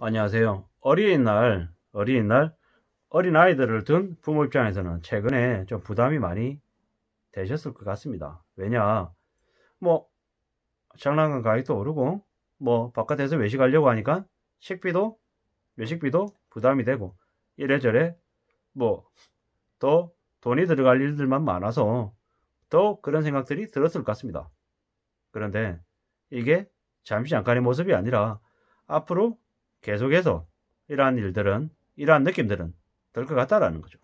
안녕하세요. 어린이날, 어린이날, 어린아이들을 둔 부모 입장에서는 최근에 좀 부담이 많이 되셨을 것 같습니다. 왜냐, 뭐, 장난감 가격도 오르고, 뭐, 바깥에서 외식하려고 하니까 식비도, 외식비도 부담이 되고, 이래저래, 뭐, 또 돈이 들어갈 일들만 많아서 또 그런 생각들이 들었을 것 같습니다. 그런데 이게 잠시 잠깐의 모습이 아니라 앞으로 계속해서 이러한 일들은 이러한 느낌들은 들 것 같다라는 거죠.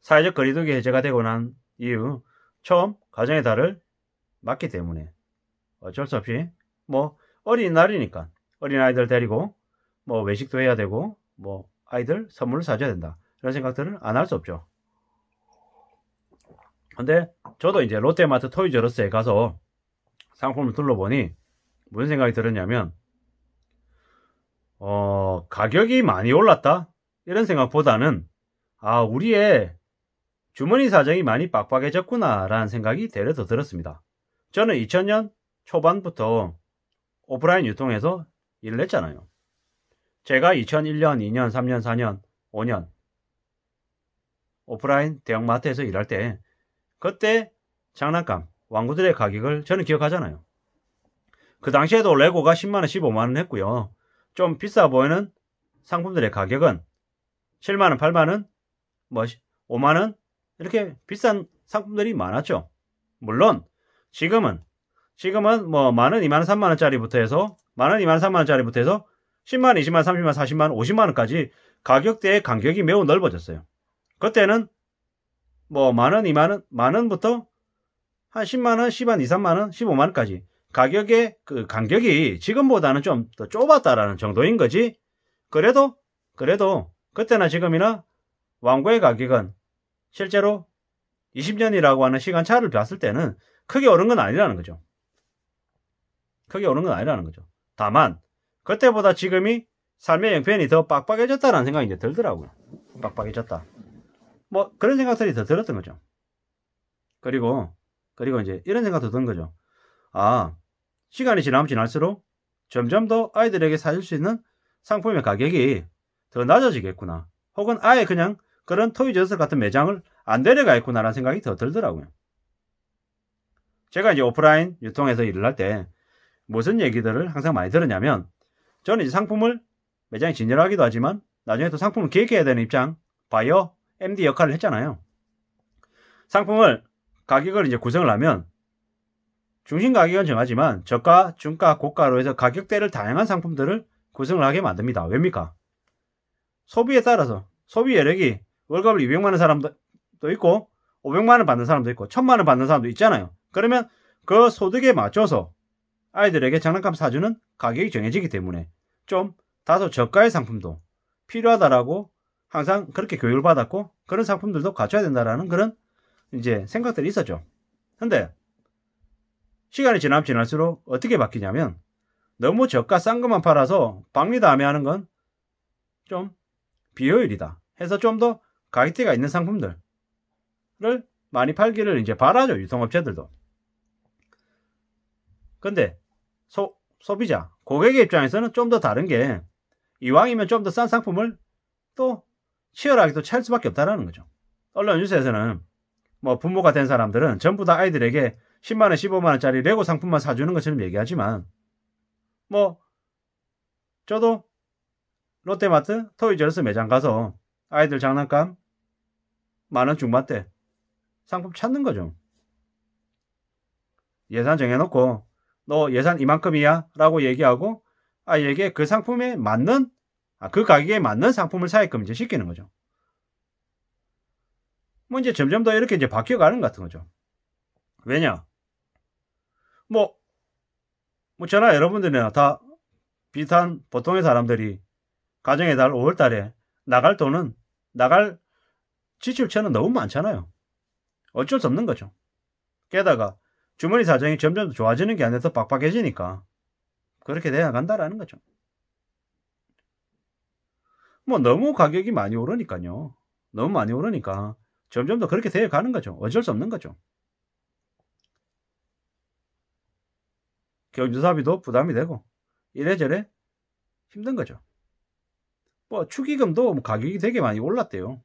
사회적 거리두기 해제가 되고 난 이후 처음 가정의 달을 맞기 때문에 어쩔 수 없이 뭐 어린날이니까 어린아이들 데리고 뭐 외식도 해야 되고 뭐 아이들 선물을 사줘야 된다 이런 생각들을 안 할 수 없죠. 근데 저도 이제 롯데마트 토이저러스에 가서 상품을 둘러보니 무슨 생각이 들었냐면 어, 가격이 많이 올랐다? 이런 생각보다는, 아, 우리의 주머니 사정이 많이 빡빡해졌구나, 라는 생각이 대려 더 들었습니다. 저는 2000년 초반부터 오프라인 유통에서 일을 했잖아요. 제가 2001년, 2년, 3년, 4년, 5년 오프라인 대형마트에서 일할 때 그때 장난감, 왕구들의 가격을 저는 기억하잖아요. 그 당시에도 레고가 10만원, 15만원 했고요. 좀 비싸 보이는 상품들의 가격은 7만원, 8만원, 뭐 5만원 이렇게 비싼 상품들이 많았죠. 물론 지금은 지금은 뭐 만원, 2만원, 3만원짜리부터 해서 만원, 2만원, 3만원짜리부터 해서 10만원, 20만원, 30만원, 40만원, 50만원까지 가격대의 간격이 매우 넓어졌어요. 그때는 뭐 만원, 2만원, 만원부터 한 10만원, 10만, 2, 3만원, 15만원까지 가격의 그 간격이 지금보다는 좀 더 좁았다라는 정도인 거지. 그래도 그래도 그때나 지금이나 왕고의 가격은 실제로 20년이라고 하는 시간 차를 봤을 때는 크게 오른 건 아니라는 거죠. 크게 오른 건 아니라는 거죠. 다만 그때보다 지금이 삶의 형편이 더 빡빡해졌다라는 생각이 이제 들더라고요. 빡빡해졌다. 뭐 그런 생각들이 더 들었던 거죠. 그리고 그리고 이제 이런 생각도 든 거죠. 아 시간이 지나면 지날수록 점점 더 아이들에게 사줄 수 있는 상품의 가격이 더 낮아지겠구나. 혹은 아예 그냥 그런 토이저스 같은 매장을 안 데려가겠구나라는 생각이 더 들더라고요. 제가 이제 오프라인 유통에서 일을 할 때 무슨 얘기들을 항상 많이 들었냐면 저는 이제 상품을 매장에 진열하기도 하지만 나중에 또 상품을 기획해야 되는 입장, 바이어, MD 역할을 했잖아요. 상품을 가격을 이제 구성을 하면 중심 가격은 정하지만 저가, 중가, 고가로 해서 가격대를 다양한 상품들을 구성을 하게 만듭니다. 왜입니까? 소비에 따라서 소비 여력이 월급을 200만원 사람도 있고 500만원 받는 사람도 있고 1000만원 받는 사람도 있잖아요. 그러면 그 소득에 맞춰서 아이들에게 장난감 사주는 가격이 정해지기 때문에 좀 다소 저가의 상품도 필요하다라고 항상 그렇게 교육을 받았고 그런 상품들도 갖춰야 된다라는 그런 이제 생각들이 있었죠. 근데 시간이 지나면 지날수록 어떻게 바뀌냐면 너무 저가 싼 것만 팔아서 박리 다음에 하는 건 좀 비효율이다 해서 좀 더 가격대가 있는 상품들을 많이 팔기를 이제 바라죠 유통업체들도 근데 소, 소비자 고객의 입장에서는 좀 더 다른 게 이왕이면 좀 더 싼 상품을 또 치열하게 도찰 수밖에 없다라는 거죠. 언론 뉴스에서는 뭐 부모가 된 사람들은 전부 다 아이들에게 10만원, 15만원짜리 레고 상품만 사주는 것처럼 얘기하지만, 뭐, 저도 롯데마트 토이저스 러 매장 가서 아이들 장난감 만 원 중반대 상품 찾는 거죠. 예산 정해놓고 너 예산 이만큼이야 라고 얘기하고 아이에게 그 상품에 맞는 아, 그 가격에 맞는 상품을 사게끔 이제 시키는 거죠. 뭐 이제 점점 더 이렇게 이제 바뀌어가는 것 같은 거죠. 왜냐? 뭐, 뭐 저나 여러분들이나 다 비슷한 보통의 사람들이 가정의 달 5월 달에 나갈 돈은 나갈 지출처는 너무 많잖아요. 어쩔 수 없는 거죠. 게다가 주머니 사정이 점점 좋아지는 게 아니라서 빡빡해지니까 그렇게 돼야 간다라는 거죠. 뭐 너무 가격이 많이 오르니까요. 너무 많이 오르니까 점점 더 그렇게 되어 가는 거죠. 어쩔 수 없는 거죠. 경조사비도 부담이 되고 이래저래 힘든 거죠. 뭐 축의금도 뭐 가격이 되게 많이 올랐대요.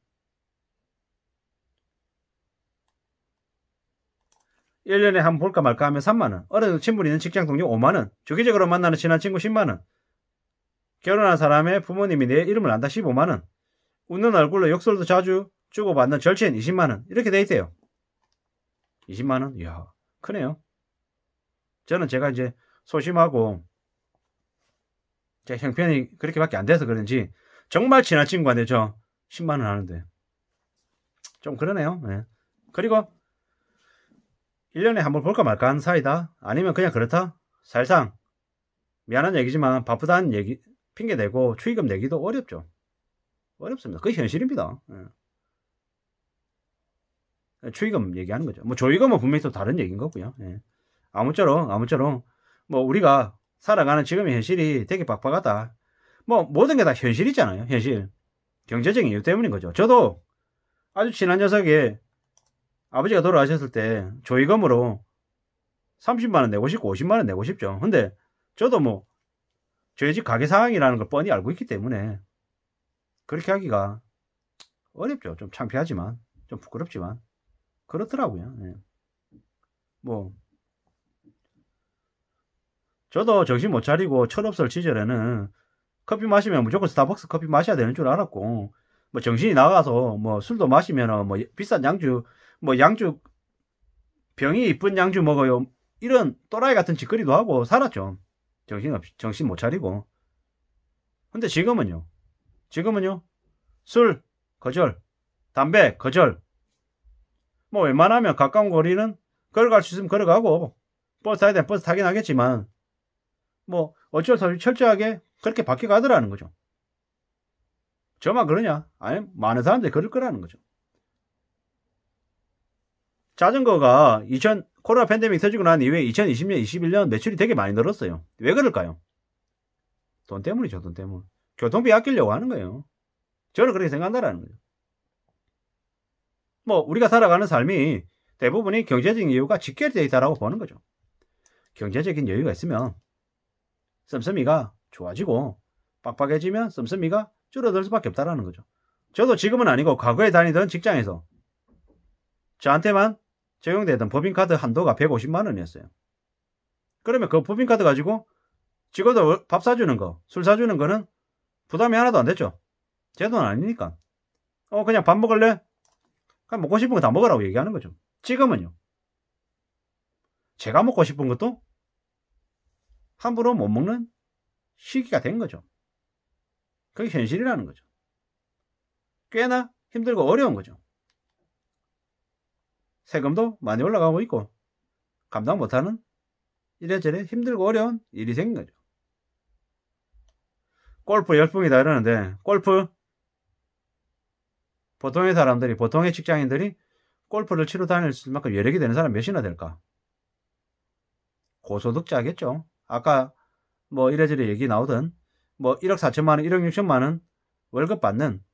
1년에 한 번 볼까 말까 하면 3만원 어느 친분 이 있는 직장 동료 5만원 주기적으로 만나는 친한 친구 10만원 결혼한 사람의 부모님이 내 이름을 안다 15만원 웃는 얼굴로 욕설도 자주 주고받는 절친 20만원 이렇게 돼 있대요 20만원 이야 크네요 저는 제가 이제 소심하고 제 형편이 그렇게밖에 안 돼서 그런지 정말 친한 친구가 되죠. 10만 원 하는데 좀 그러네요. 네. 그리고 1년에 한 번 볼까 말까 하는 사이다. 아니면 그냥 그렇다. 살상 미안한 얘기지만 바쁘다는 얘기 핑계 대고 추위금 내기도 어렵죠. 어렵습니다. 그게 현실입니다. 예. 추위금 얘기하는 거죠. 뭐 조의금은 분명히 또 다른 얘기인 거고요. 예. 아무쪼록 아무쪼록 뭐 우리가 살아가는 지금의 현실이 되게 빡빡하다. 뭐 모든 게 다 현실이잖아요. 현실. 경제적인 이유 때문인 거죠. 저도 아주 친한 녀석이 아버지가 돌아가셨을 때 조의금으로 30만원 내고 싶고 50만원 내고 싶죠. 근데 저도 뭐 저희 집 가게 상황이라는 걸 뻔히 알고 있기 때문에 그렇게 하기가 어렵죠. 좀 창피하지만, 좀 부끄럽지만. 그렇더라고요. 네. 뭐, 저도 정신 못 차리고 철없을 시절에는 커피 마시면 무조건 스타벅스 커피 마셔야 되는 줄 알았고 뭐 정신이 나가서 뭐 술도 마시면뭐 비싼 양주 뭐 양주 병이 이쁜 양주 먹어요 이런 또라이 같은 짓거리도 하고 살았죠 정신 없이 정신 못 차리고 근데 지금은요 지금은요 술 거절 담배 거절 뭐 웬만하면 가까운 거리는 걸어갈 수 있으면 걸어가고 버스 타야 되면 버스 타긴 하겠지만 뭐 어쩔 수 없이 철저하게 그렇게 바뀌어 가더라는 거죠. 저만 그러냐? 아니, 많은 사람들이 그럴 거라는 거죠. 자전거가 2000, 코로나 팬데믹 터지고 난 이후에 2020년, 21년 매출이 되게 많이 늘었어요. 왜 그럴까요? 돈 때문이죠, 돈 때문. 교통비 아끼려고 하는 거예요. 저는 그렇게 생각한다라는 거죠. 뭐, 우리가 살아가는 삶이 대부분이 경제적인 이유가 직결되어 있다라고 보는 거죠. 경제적인 여유가 있으면 씀씀이가 좋아지고 빡빡해지면 씀씀이가 줄어들 수밖에 없다라는 거죠. 저도 지금은 아니고 과거에 다니던 직장에서 저한테만 적용되던 법인카드 한도가 150만 원이었어요. 그러면 그 법인카드 가지고 직원들 밥 사주는 거, 술 사주는 거는 부담이 하나도 안 됐죠. 제 돈 아니니까. 어, 그냥 밥 먹을래? 그냥 먹고 싶은 거 다 먹으라고 얘기하는 거죠. 지금은요. 제가 먹고 싶은 것도 함부로 못 먹는 시기가 된 거죠. 그게 현실이라는 거죠. 꽤나 힘들고 어려운 거죠. 세금도 많이 올라가고 있고 감당 못하는 이래저래 힘들고 어려운 일이 생긴 거죠. 골프 열풍이다 이러는데 골프 보통의 사람들이 보통의 직장인들이 골프를 치러 다닐 만큼 여력이 되는 사람 몇이나 될까? 고소득자겠죠. 아까 뭐 이래저래 얘기 나오던 뭐 1억 4천만 원, 1억 6천만 원 월급 받는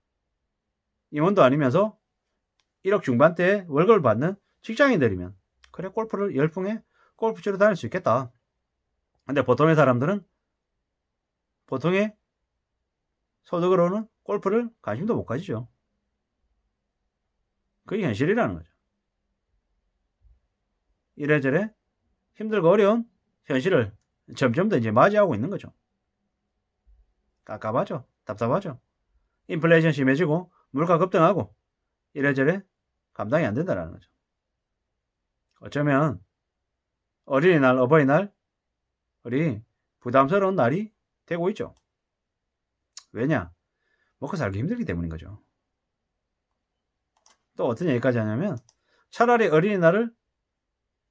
임원도 아니면서 1억 중반대에 월급을 받는 직장인들이면 그래 골프를 열풍에 골프 치러 다닐 수 있겠다. 근데 보통의 사람들은 보통의 소득으로는 골프를 관심도 못 가지죠. 그게 현실이라는 거죠. 이래저래 힘들고 어려운 현실을 점점 더 이제 맞이하고 있는 거죠. 까깝하죠 답답하죠. 인플레이션 심해지고 물가 급등하고 이래저래 감당이 안된다는 거죠. 어쩌면 어린이날, 어버이날 우리 부담스러운 날이 되고 있죠. 왜냐? 먹고 살기 힘들기 때문인 거죠. 또 어떤 얘기까지 하냐면 차라리 어린이날을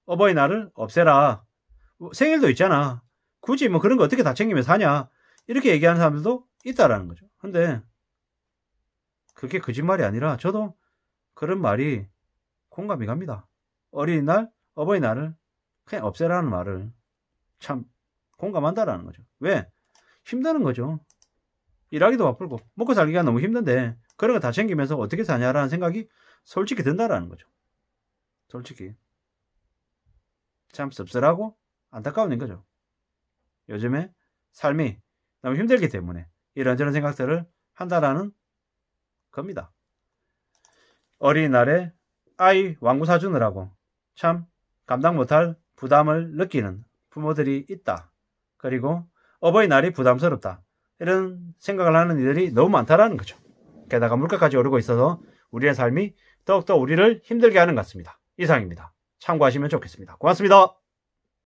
어버이날을 없애라. 뭐 생일도 있잖아. 굳이 뭐 그런 거 어떻게 다 챙기며 사냐 이렇게 얘기하는 사람들도 있다라는 거죠. 근데 그게 거짓말이 아니라 저도 그런 말이 공감이 갑니다. 어린이날, 어버이날을 그냥 없애라는 말을 참 공감한다라는 거죠. 왜? 힘드는 거죠. 일하기도 바쁘고 먹고 살기가 너무 힘든데 그런 거 다 챙기면서 어떻게 사냐라는 생각이 솔직히 든다라는 거죠. 솔직히 참 씁쓸하고 안타까운 거죠. 요즘에 삶이 너무 힘들기 때문에 이런저런 생각들을 한다라는 겁니다. 어린이날에 아이 왕구 사주느라고 참 감당 못할 부담을 느끼는 부모들이 있다. 그리고 어버이날이 부담스럽다. 이런 생각을 하는 이들이 너무 많다라는 거죠. 게다가 물가까지 오르고 있어서 우리의 삶이 더욱더 우리를 힘들게 하는 것 같습니다. 이상입니다. 참고하시면 좋겠습니다. 고맙습니다.